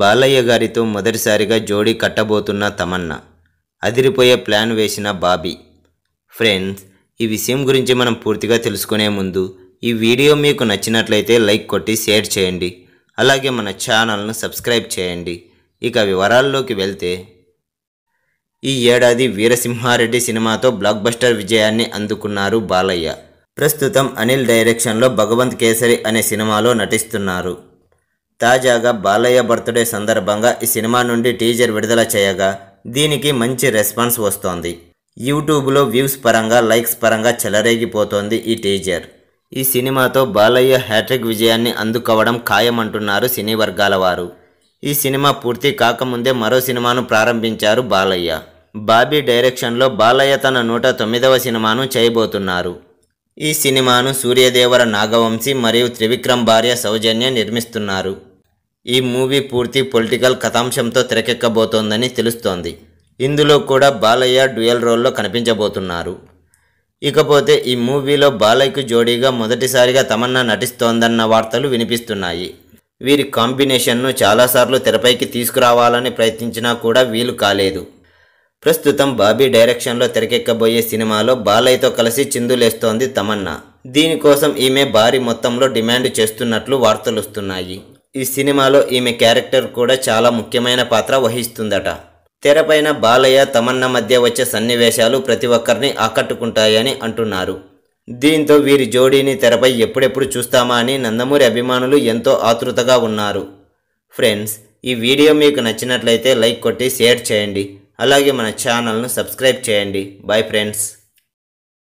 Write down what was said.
బాలయ్య గారితో మొదటిసారిగా జోడీ కట్టబోతున్న తమన్నా అదిరిపోయే ప్లాన్ వేసిన బాబీ ఫ్రెండ్స్ ఈ విషయం గురించి మనం పూర్తిగా తెలుసుకునే ముందు ఈ వీడియో మీకు నచ్చినట్లయితే లైక్ కొట్టి షేర్ చేయండి అలాగే మన ఛానల్ను సబ్స్క్రైబ్ చేయండి ఇక వివరాల్లోకి వెళ్తే ఈ ఏడాది వీరసింహారెడ్డి సినిమాతో బ్లాక్ బస్టర్ విజయాన్ని అందుకున్నారు బాలయ్య ప్రస్తుతం అనిల్ డైరెక్షన్లో భగవంత్ కేసరి అనే సినిమాలో నటిస్తున్నారు తాజాగా బాలయ్య బర్త్డే సందర్భంగా ఈ సినిమా నుండి టీజర్ విడుదల చేయగా దీనికి మంచి రెస్పాన్స్ వస్తోంది యూట్యూబ్లో వ్యూస్ పరంగా లైక్స్ పరంగా చెలరేగిపోతోంది ఈ టీజర్ ఈ సినిమాతో బాలయ్య హ్యాట్రిక్ విజయాన్ని అందుకోవడం ఖాయమంటున్నారు సినీ వర్గాల వారు ఈ సినిమా పూర్తి కాకముందే మరో సినిమాను ప్రారంభించారు బాలయ్య బాబీ డైరెక్షన్లో బాలయ్య తన నూట తొమ్మిదవ సినిమాను చేయబోతున్నారు ఈ సినిమాను సూర్యదేవర నాగవంశి మరియు త్రివిక్రమ్ భార్య సౌజన్య నిర్మిస్తున్నారు ఈ మూవీ పూర్తి పొలిటికల్ కథాంశంతో తెరకెక్కబోతోందని తెలుస్తోంది ఇందులో కూడా బాలయ్య డ్యూయల్ రోల్లో కనిపించబోతున్నారు ఇకపోతే ఈ మూవీలో బాలయ్యకు జోడీగా మొదటిసారిగా తమన్నా నటిస్తోందన్న వార్తలు వినిపిస్తున్నాయి వీరి కాంబినేషన్ను చాలాసార్లు తెరపైకి తీసుకురావాలని ప్రయత్నించినా కూడా వీలు కాలేదు ప్రస్తుతం బాబీ డైరెక్షన్లో తెరకెక్కబోయే సినిమాలో బాలయ్యతో కలిసి చిందులేస్తోంది తమన్నా దీనికోసం ఈమె భారీ మొత్తంలో డిమాండ్ చేస్తున్నట్లు వార్తలుస్తున్నాయి ఈ సినిమాలో ఈమె క్యారెక్టర్ కూడా చాలా ముఖ్యమైన పాత్ర వహిస్తుందట తెరపైన బాలయ్య తమన్నా మధ్య వచ్చే సన్నివేశాలు ప్రతి ఒక్కరిని ఆకట్టుకుంటాయని అంటున్నారు దీంతో వీరి జోడీని తెరపై ఎప్పుడెప్పుడు చూస్తామా అని నందమూరి అభిమానులు ఎంతో ఆతృతగా ఉన్నారు ఫ్రెండ్స్ ఈ వీడియో మీకు నచ్చినట్లయితే లైక్ కొట్టి షేర్ చేయండి అలాగే మన ఛానల్ను సబ్స్క్రైబ్ చేయండి బాయ్ ఫ్రెండ్స్